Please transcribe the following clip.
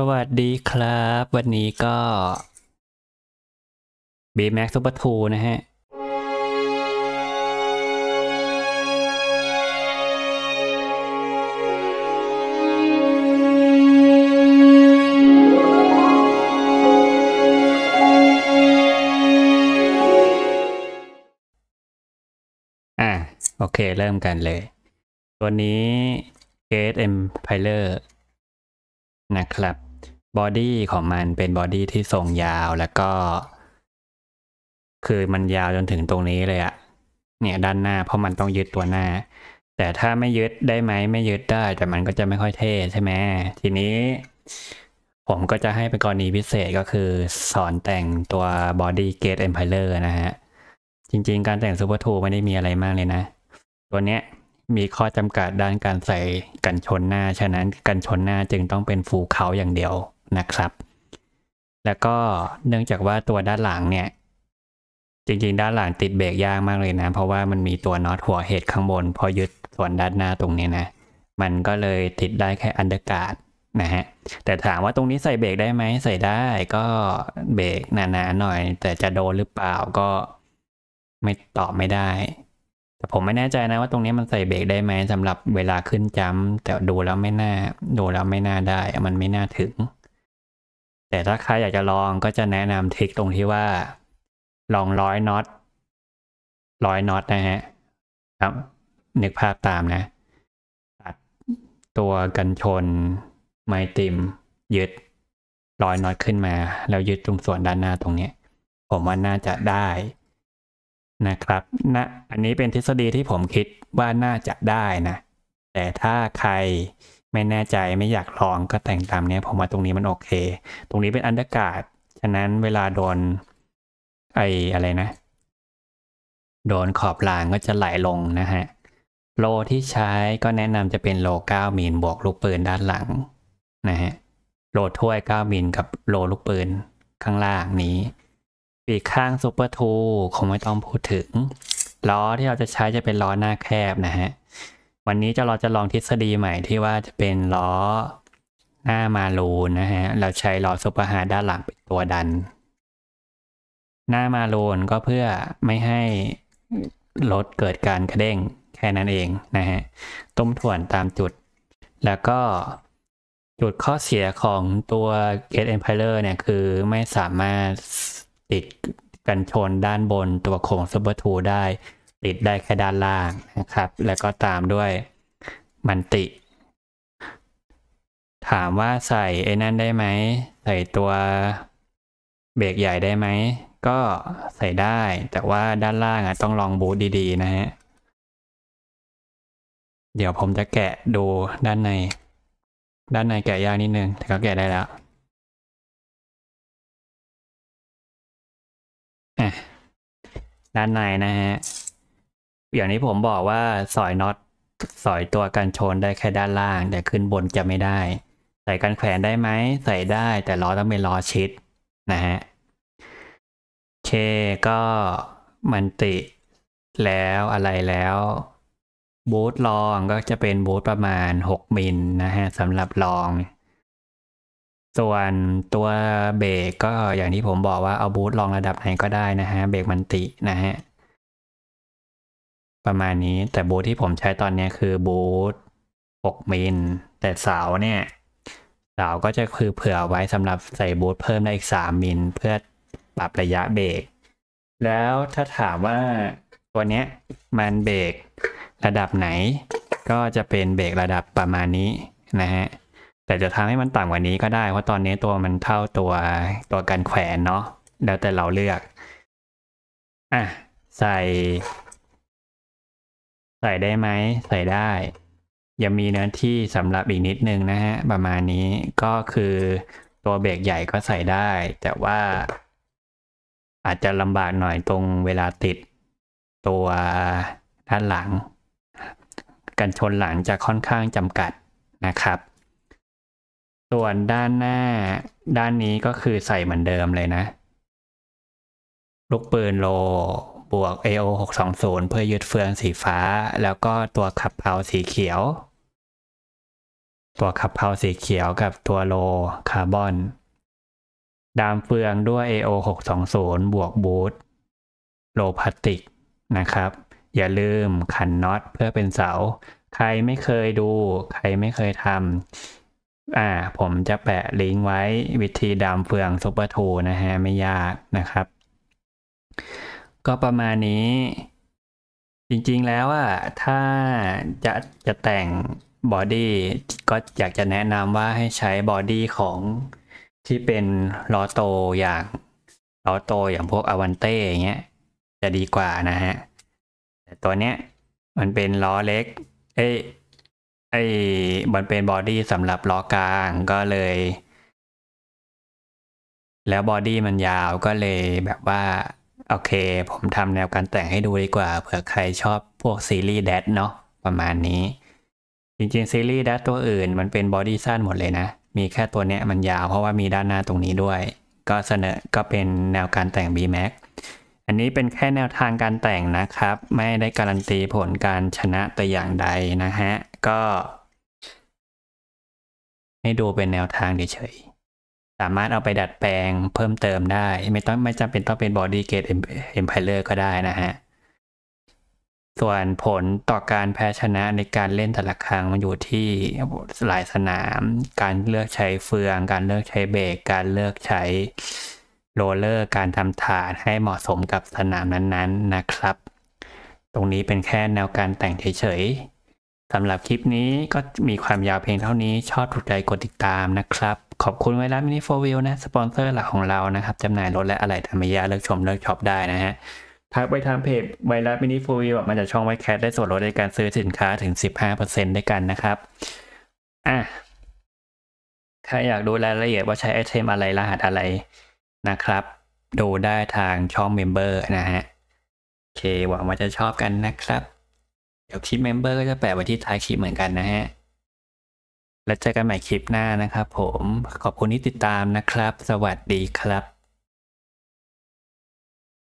สวัสดีครับ วันนี้ก็ b m a x Super 2นะฮะ อ่ะโอเค เริ่มกันเลย ตัวนี้ Gate e m p i r e นะครับบอดี้ของมันเป็นบอดี้ที่ทรงยาวแล้วก็คือมันยาวจนถึงตรงนี้เลยอะเนี่ยด้านหน้าเพราะมันต้องยึดตัวหน้า แต่ถ้าไม่ยึดได้ไหมไม่ยึดได้ แต่มันก็จะไม่ค่อยเท่ใช่ไหมทีนี้ผมก็จะให้เป็นกรณีพิเศษก็คือสอนแต่งตัวบอดี้เกตเอ็มไพเลอร์นะฮะ จริง ๆ การแต่งซูเปอร์ทูไม่ได้มีอะไรมากเลยนะ ตัวเนี้ยมีข้อจำกัดด้านการใส่กันชนหน้าฉะนั้นกันชนหน้าจึงต้องเป็นฟูเขา อย่างเดียวนะครับ แล้วก็เนื่องจากว่าตัวด้านหลังเนี่ย จริงๆ ด้านหลังติดเบรกยากมากเลยนะ เพราะว่ามันมีตัวน็อตหัวเหตุข้างบน พอยึดส่วนด้านหน้าตรงนี้นะ มันก็เลยติดได้แค่อันเดอร์การ์ดนะฮะ แต่ถามว่าตรงนี้ใส่เบรกได้ไหม ใส่ได้ก็เบรกหนาๆหน่อย แต่จะโดนหรือเปล่าก็ไม่ตอบไม่ได้ แต่ผมไม่แน่ใจนะว่าตรงนี้มันใส่เบรกได้ไหมสำหรับเวลาขึ้นจ้ำแต่ดูแล้วไม่น่า ดูแล้วไม่น่าได้ มันไม่น่าถึงแต่ถ้าใครอยากจะลองก็จะแนะนำทริคตรงที่ว่า ลองร้อยน็อต ร้อยน็อต นะฮะครับนึกภาพตามนะ ตัดตัวกันชนไม่ติมยึดร้อยน็อตขึ้นมาแล้วยึดตรงส่วนด้านหน้าตรงนี้ผมว่าน่าจะได้ นะครับนะอันนี้เป็นทฤษฎีที่ผมคิดว่าน่าจะได้นะ แต่ถ้าใครไม่แน่ใจไม่อยากลองก็แต่งตามเนี้ยผมว่าตรงนี้มันโอเค ตรงนี้เป็นอันดากาศฉะนั้นเวลาโดน ไออะไรนะ โดนขอบรางก็จะไหลลงนะฮะโลที่ใช้ก็แนะนำจะเป็นโล9มิลบวกลูกปืนด้านหลัง นะฮะโลถ้วย9มิลกับโลลูกปืนข้างล่างนี้ปีกข้างซูเปอร์ทูคงไม่ต้องพูดถึงล้อที่เราจะใช้จะเป็นล้อหน้าแคบนะฮะวันนี้จะเราจะลองทฤษฎีใหม่ที่ว่าจะเป็นล้อหน้ามาลูนนะฮะเราใช้ล้อซุปเปอร์ฮาร์ดด้านหลังเป็นตัวดัน หน้ามาลูนก็เพื่อไม่ให้รถเกิดการกระเด้งแค่นั้นเองนะฮะ ต้มถ่วนตามจุด แล้วก็จุดข้อเสียของตัว Gate e m p i อ e ์เนี่ย คือไม่สามารถติดกันชนด้านบนตัวโครงปอร์ทูได้ติดได้แค่ด้านล่างนะครับ แล้วก็ตามด้วยมันติ ถามว่าใส่ไอ้นั่นได้ไหมใส่ตัวเบรกใหญ่ได้ไหมก็ใส่ได้แต่ว่าด้านล่างอ่ะ ต้องลองบูทดี ๆ นะฮะเดี๋ยวผมจะแกะดูด้านใน ด้านในแกะยากนิดนึง แต่ก็แกะได้แล้วด้านในนะฮะอย่างนี้ผมบอกว่าสอยน็อตสอยตัวกันชนได้แค่ด้านล่างแต่ขึ้นบนจะไม่ได้ ใส่กันแขวนได้ไหมใส่ได้แต่ล้อต้องเป็นล้อชิดนะฮะเคก็มันติแล้วอะไรแล้วบูทลองก็จะเป็นบูทประมาณ 6มิลนะฮะสำหรับลอง ส่วนตัวเบรกก็อย่างที่ผมบอกว่าเอาบูทลองระดับไหนก็ได้นะฮะเบรกมันตินะฮะประมาณนี้แต่บูทที่ผมใช้ตอนนี้คือบูท 6มิลแต่สาวเนี่ยสาวก็จะคือเผื่อไว้สำหรับใส่บูทเพิ่มได้อีก 3มิลเพื่อปรับระยะเบรกแล้วถ้าถามว่าตัวเนี้ยมันเบรกระดับไหน ก็จะเป็นเบรกระดับประมาณนี้นะฮะแต่จะทำให้มันต่ำกว่านี้ก็ได้ เพราะตอนนี้ตัวมันเท่าตัวตัวกันแขวนเนาะแล้วแต่เราเลือกอ่ะใส่ใส่ได้ไหมใส่ได้ ยังมีเนื้อที่สำหรับอีกนิดนึงนะฮะ ประมาณนี้ก็คือตัวเบรกใหญ่ก็ใส่ได้ แต่ว่า อาจจะลำบากหน่อยตรงเวลาติด ตัวด้านหลัง กันชนหลังจะค่อนข้างจำกัดนะครับ ส่วนด้านหน้าด้านนี้ก็คือใส่เหมือนเดิมเลยนะลูกปืนโลบวก AO 620เพื่อยึดเฟืองสีฟ้า แล้วก็ตัวขับเพาสีเขียว ตัวขับเพาสีเขียวกับตัวโลคาร์บอน ดามเฟืองด้วย AO 620บวกบูท โลพลาสติกนะครับ อย่าลืมขันน็อตเพื่อเป็นเสา ใครไม่เคยดูใครไม่เคยทำอ่าผมจะแปะลิงก์ไว้วิธีดามเฟืองซุปเปอร์ทูนะฮะ ไม่ยากนะครับก็ประมาณนี้ จริงๆแล้วอะถ้าจะจะแต่งบอดี้ก็อยากจะแนะนำว่าให้ใช้บอดี้ของที่เป็นล้อโตอย่างล้อโตอย่างพวกอวันเต้อย่างเงี้ย จะดีกว่านะฮะ แต่ตัวเนี้ย มันเป็นล้อเล็ก เอ้ไอ้มันเป็นบอดี้สำหรับล้อกลางก็เลย แล้วบอดี้มันยาวก็เลยแบบว่าโอเค ผมทำแนวการแต่งให้ดูดีกว่า เผื่อใครชอบพวกซีรีส์แดดเนาะ ประมาณนี้ จริงๆ ซีรีส์แดดตัวอื่นมันเป็นบอดี้สั้นหมดเลยนะ มีแค่ตัวเนี้ยมันยาวเพราะว่ามีด้านหน้าตรงนี้ด้วย ก็เสนอก็เป็นแนวการแต่ง BMAX อันนี้เป็นแค่แนวทางการแต่งนะครับ ไม่ได้การันตีผลการชนะแต่อย่างใดนะฮะ ก็ ให้ดูเป็นแนวทางเฉยๆสามารถเอาไปดัดแปลงเพิ่มเติมได้ ไม่ต้องไม่จำเป็นต้องเป็นบอดี้เกตเอ็มไพเลอร์ก็ได้นะฮะ ส่วนผลต่อการแพ้ชนะในการเล่นแต่ละครั้งมันอยู่ที่หลายสนามการเลือกใช้เฟือง การเลือกใช้เบรกการเลือกใช้โรลเลอร์ การทำฐานให้เหมาะสมกับสนามนั้นๆนะครับ ตรงนี้เป็นแค่แนวการแต่งเฉยๆสำหรับคลิปนี้ก็มีความยาวเพียงเท่านี้ชอบถูกใจกดติดตามนะครับขอบคุณไวรัสมินิโฟวิลนะสปอนเซอร์หลักของเรานะครับจำหน่ายรถและอะไรธรรมยาเลือกชมเลือกช็อปได้นะฮะทักไปทางเพจไวรัสมินิโฟวิลมันจะช่องไวแคทได้ส่วนลดในการซื้อสินค้าถึง 15%ด้วยกันนะครับ อ่ะใครอยากดูรายละเอียดว่าใช้ไอเทมอะไรรหัสอะไรนะครับ ดูได้ทางช่องเมมเบอร์นะฮะโอเค หวังว่าจะชอบกันนะครับ เดี๋ยวคลิปเมมเบอร์ก็จะแปะไว้ที่ท้ายคลิปเหมือนกันนะฮะและเจอกันใหม่คลิปหน้านะครับผมขอบคุณที่ติดตามนะครับ สวัสดีครับ